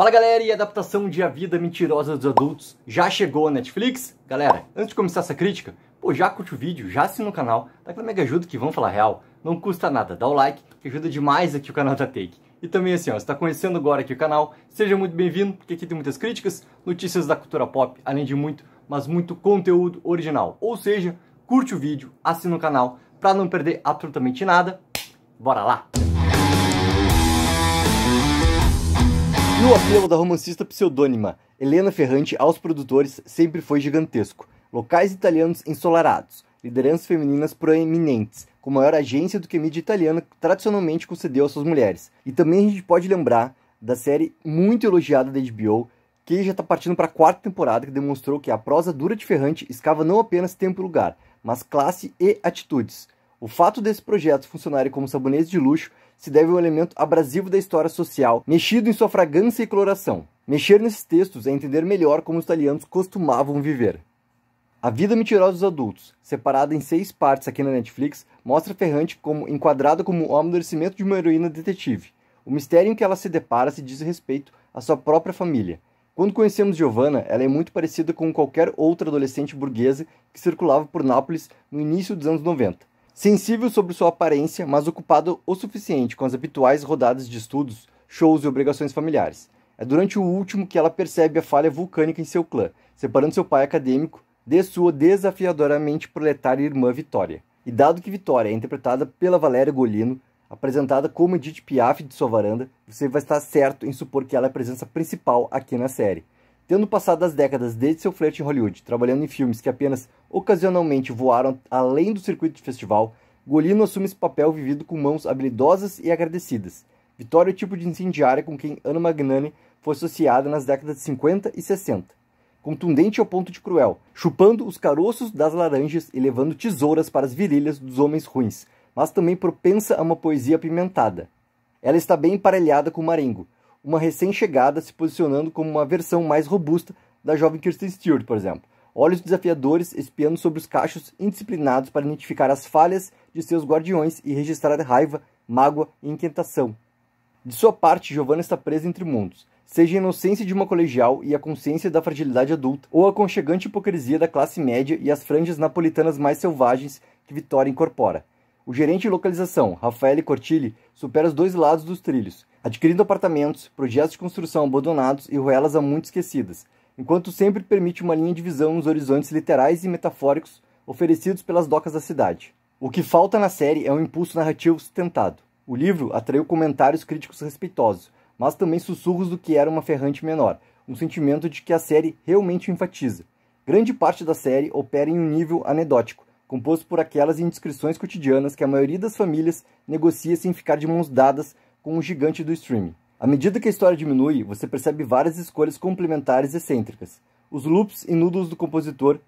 Fala galera, e a adaptação de A Vida Mentirosa dos Adultos já chegou à Netflix? Galera, antes de começar essa crítica, pô, já curte o vídeo, já assina o canal, dá aquela mega ajuda que vão falar real, não custa nada, dá o like, que ajuda demais aqui o canal da Take. E também assim, ó, está conhecendo agora aqui o canal, seja muito bem-vindo, porque aqui tem muitas críticas, notícias da cultura pop, além de muito, mas muito conteúdo original. Ou seja, curte o vídeo, assina o canal, para não perder absolutamente nada. Bora lá! E o apelo da romancista pseudônima Helena Ferrante aos produtores sempre foi gigantesco. Locais italianos ensolarados, lideranças femininas proeminentes, com maior agência do que a mídia italiana tradicionalmente concedeu às suas mulheres. E também a gente pode lembrar da série muito elogiada da HBO, que já está partindo para a quarta temporada, que demonstrou que a prosa dura de Ferrante escava não apenas tempo e lugar, mas classe e atitudes. O fato desse projeto funcionarem como sabonetes de luxo se deve ao elemento abrasivo da história social, mexido em sua fragrância e coloração. Mexer nesses textos é entender melhor como os italianos costumavam viver. A Vida Mentirosa dos Adultos, separada em seis partes aqui na Netflix, mostra Ferrante como enquadrada como o amadurecimento de uma heroína detetive. O mistério em que ela se depara se diz respeito à sua própria família. Quando conhecemos Giovanna, ela é muito parecida com qualquer outra adolescente burguesa que circulava por Nápoles no início dos anos 90. Sensível sobre sua aparência, mas ocupado o suficiente com as habituais rodadas de estudos, shows e obrigações familiares. É durante o último que ela percebe a falha vulcânica em seu clã, separando seu pai acadêmico de sua desafiadoramente proletária irmã Vitória. E dado que Vitória é interpretada pela Valéria Golino, apresentada como Edith Piaf de sua varanda, você vai estar certo em supor que ela é a presença principal aqui na série. Tendo passado as décadas desde seu flerte em Hollywood, trabalhando em filmes que apenas ocasionalmente voaram além do circuito de festival, Golino assume esse papel vivido com mãos habilidosas e agradecidas. Vitória é o tipo de incendiária com quem Ana Magnani foi associada nas décadas de 50 e 60. Contundente ao ponto de cruel, chupando os caroços das laranjas e levando tesouras para as virilhas dos homens ruins, mas também propensa a uma poesia apimentada. Ela está bem emparelhada com o Marengo, uma recém-chegada se posicionando como uma versão mais robusta da jovem Kirsten Stewart, por exemplo. Olhos desafiadores espiando sobre os cachos indisciplinados para identificar as falhas de seus guardiões e registrar raiva, mágoa e inquietação. De sua parte, Giovanna está presa entre mundos. Seja a inocência de uma colegial e a consciência da fragilidade adulta, ou a conchegante hipocrisia da classe média e as franjas napolitanas mais selvagens que Vitória incorpora. O gerente de localização, Rafael Cortilli, supera os dois lados dos trilhos, adquirindo apartamentos, projetos de construção abandonados e ruelas há muito esquecidas, enquanto sempre permite uma linha de visão nos horizontes literais e metafóricos oferecidos pelas docas da cidade. O que falta na série é um impulso narrativo sustentado. O livro atraiu comentários críticos respeitosos, mas também sussurros do que era uma ferrante menor, um sentimento de que a série realmente enfatiza. Grande parte da série opera em um nível anedótico, composto por aquelas indiscrições cotidianas que a maioria das famílias negocia sem ficar de mãos dadas com o gigante do streaming. À medida que a história diminui, você percebe várias escolhas complementares excêntricas. Os loops e nudos do compositor,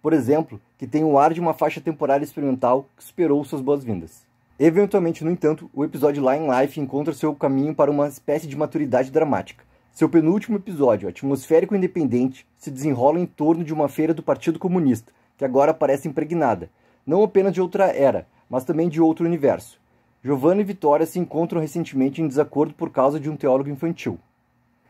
por exemplo, que tem o ar de uma faixa temporária experimental que superou suas boas-vindas. Eventualmente, no entanto, o episódio Line Life encontra seu caminho para uma espécie de maturidade dramática. Seu penúltimo episódio, atmosférico independente, se desenrola em torno de uma feira do Partido Comunista, que agora parece impregnada, não apenas de outra era, mas também de outro universo. Giovanna e Vitória se encontram recentemente em desacordo por causa de um teólogo infantil.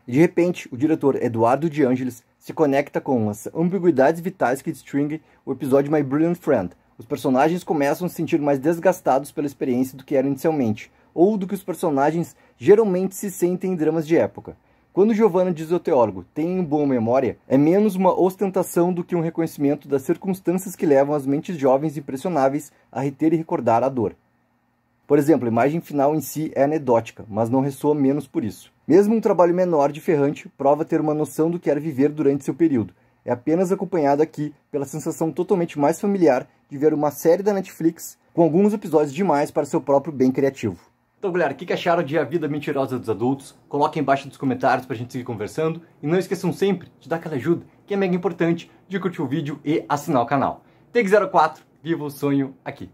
de repente, o diretor Eduardo De Angelis se conecta com as ambiguidades vitais que distinguem o episódio My Brilliant Friend. Os personagens começam a se sentir mais desgastados pela experiência do que eram inicialmente, ou do que os personagens geralmente se sentem em dramas de época. Quando Giovanna diz ao teólogo, tem boa memória, é menos uma ostentação do que um reconhecimento das circunstâncias que levam as mentes jovens impressionáveis a reter e recordar a dor. Por exemplo, a imagem final em si é anedótica, mas não ressoa menos por isso. Mesmo um trabalho menor de Ferrante prova ter uma noção do que era viver durante seu período. É apenas acompanhado aqui pela sensação totalmente mais familiar de ver uma série da Netflix com alguns episódios demais para seu próprio bem criativo. Então, galera, o que, acharam de A Vida Mentirosa dos Adultos? Coloquem embaixo nos comentários pra gente seguir conversando. E não esqueçam sempre de dar aquela ajuda, que é mega importante, de curtir o vídeo e assinar o canal. Take 04 viva o sonho aqui!